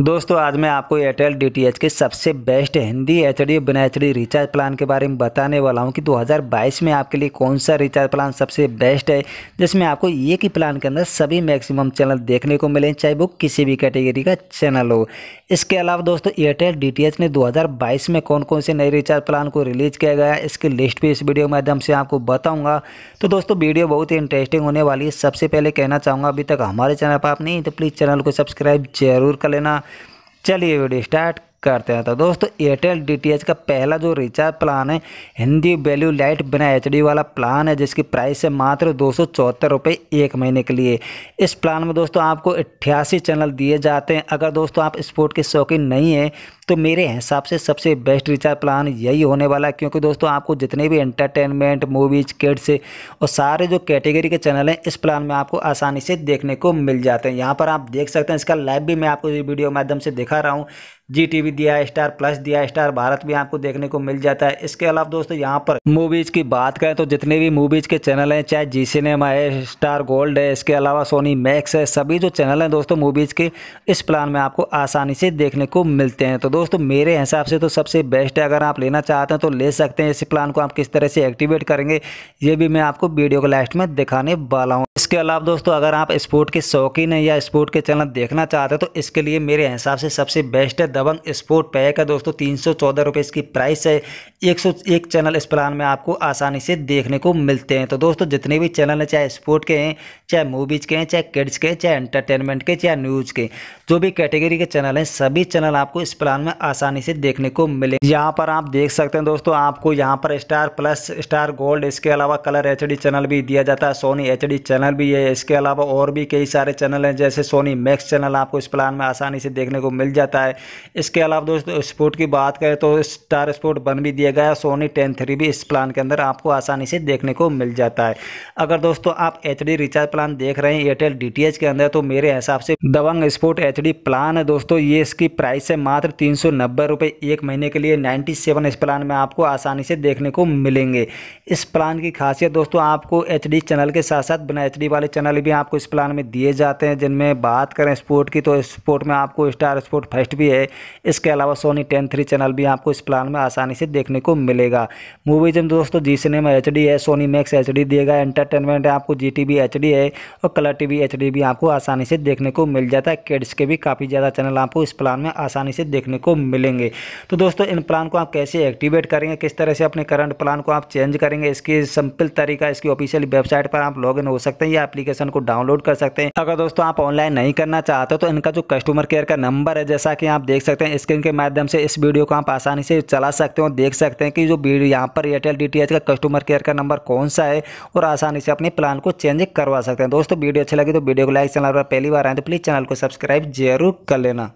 दोस्तों आज मैं आपको एयरटेल डी के सबसे बेस्ट हिंदी एच डी बिना एच रिचार्ज प्लान के बारे में बताने वाला हूं कि 2022 में आपके लिए कौन सा रिचार्ज प्लान सबसे बेस्ट है जिसमें आपको एक ही प्लान के अंदर सभी मैक्सिमम चैनल देखने को मिले चाहे वो किसी भी कैटेगरी का चैनल हो इसके अलावा दोस्तों एयरटेल डी ने दो में कौन कौन से नए रिचार्ज प्लान को रिलीज़ किया गया इसकी लिस्ट भी इस वीडियो माध्यम से आपको बताऊँगा तो दोस्तों वीडियो बहुत ही इंटरेस्टिंग होने वाली है सबसे पहले कहना चाहूँगा अभी तक हमारे चैनल पर आप नहीं तो प्लीज़ चैनल को सब्सक्राइब जरूर कर लेना चलिए वीडियो स्टार्ट करते हैं तो दोस्तों एयरटेल डी का पहला जो रिचार्ज प्लान है हिंदी वैल्यू लाइट बिना एच वाला प्लान है जिसकी प्राइस है मात्र दो सौ एक महीने के लिए इस प्लान में दोस्तों आपको अट्ठासी चैनल दिए जाते हैं अगर दोस्तों आप स्पोर्ट के शौकीन नहीं हैं तो मेरे हिसाब से सबसे बेस्ट रिचार्ज प्लान यही होने वाला है क्योंकि दोस्तों आपको जितने भी एंटरटेनमेंट मूवीज किड्स और सारे जो कैटेगरी के चैनल हैं इस प्लान में आपको आसानी से देखने को मिल जाते हैं यहाँ पर आप देख सकते हैं इसका लाइव भी मैं आपको वीडियो माध्यम से दिखा रहा हूँ जी टीवी दिया है स्टार प्लस दिया स्टार भारत भी आपको देखने को मिल जाता है इसके अलावा दोस्तों यहाँ पर मूवीज़ की बात करें तो जितने भी मूवीज़ के चैनल हैं चाहे जी सिनेमा है स्टार गोल्ड है इसके अलावा सोनी मैक्स है सभी जो चैनल हैं दोस्तों मूवीज़ के इस प्लान में आपको आसानी से देखने को मिलते हैं तो दोस्तों मेरे हिसाब से तो सबसे बेस्ट है अगर आप लेना चाहते हैं तो ले सकते हैं इस प्लान को आप किस तरह से एक्टिवेट करेंगे ये भी मैं आपको वीडियो के लास्ट में दिखाने वाला हूँ इसके अलावा दोस्तों अगर आप स्पोर्ट के शौकीन हैं या स्पोर्ट के चैनल देखना चाहते हैं तो इसके लिए मेरे हिसाब से सबसे बेस्ट है दबंग स्पोर्ट पैक है दोस्तों तीन सौ चौदह रुपये इसकी प्राइस है एक सौ एक चैनल इस प्लान में आपको आसानी से देखने को मिलते हैं तो दोस्तों जितने भी चैनल हैं चाहे स्पोर्ट के हैं चाहे मूवीज़ के हैं चाहे किड्स के चाहे एंटरटेनमेंट के चाहे न्यूज़ के जो भी कैटेगरी के चैनल हैं सभी चैनल आपको इस प्लान में आसानी से देखने को मिले यहाँ पर आप देख सकते हैं दोस्तों आपको यहाँ पर स्टार प्लस स्टार गोल्ड इसके अलावा कलर एच चैनल भी दिया जाता है सोनी एच चैनल भी है इसके अलावा और भी कई सारे चैनल हैं जैसे सोनी मैक्स चैनल आपको इस प्लान में आसानी से देखने को मिल जाता है इसके अलावा दोस्तों स्पोर्ट की बात करें तो स्टार स्पोर्ट बन भी दिया गया सोनी टेन थ्री भी इस प्लान के अंदर आपको आसानी से देखने को मिल जाता है अगर दोस्तों आप एच रिचार्ज प्लान देख रहे हैं एयरटेल डी के अंदर तो मेरे हिसाब से दबंग स्पोर्ट एच प्लान है दोस्तों ये इसकी प्राइस है मात्र तीन सौ एक महीने के लिए नाइन्टी सेवन इस प्लान में आपको आसानी से देखने को मिलेंगे इस प्लान की खासियत दोस्तों आपको एच चैनल के साथ साथ बिना एच वाले चैनल भी आपको इस प्लान में दिए जाते हैं जिनमें बात करें स्पोर्ट की तो स्पोर्ट में आपको स्टार स्पोर्ट फर्स्ट भी है इसके अलावा सोनी टेन थ्री चैनल भी आपको इस प्लान में आसानी से देखने को मिलेगा मूवीज में दोस्तों जी सिनेमा एच है सोनी मैक्स एच देगा एंटरटेनमेंट आपको जी टी है और कलर टी वी भी आपको आसानी से देखने को मिल जाता है किड्स के भी काफ़ी ज़्यादा चैनल आपको इस प्लान में आसानी से देखने को मिलेंगे तो दोस्तों इन प्लान को आप कैसे एक्टिवेट करेंगे किस तरह से अपने करंट प्लान को आप चेंज करेंगे इसकी सिंपल तरीका इसकी ऑफिशियल वेबसाइट पर आप लॉगिन हो सकते हैं या एप्लीकेशन को डाउनलोड कर सकते हैं अगर दोस्तों आप ऑनलाइन नहीं करना चाहते तो इनका जो कस्टमर केयर का नंबर है जैसा कि आप देख सकते हैं स्क्रीन के माध्यम से इस वीडियो को आप आसानी से चला सकते हैं और देख सकते हैं कि जो वीडियो यहाँ पर एयरटेल डी का कस्टमर केयर का नंबर कौन सा है और आसानी से अपने प्लान को चेंज करवा सकते हैं दोस्तों वीडियो अच्छी लगी तो वीडियो को लाइक चैनल पर पहली बार आए तो प्लीज़ चैनल को सब्सक्राइब जरूर कर लेना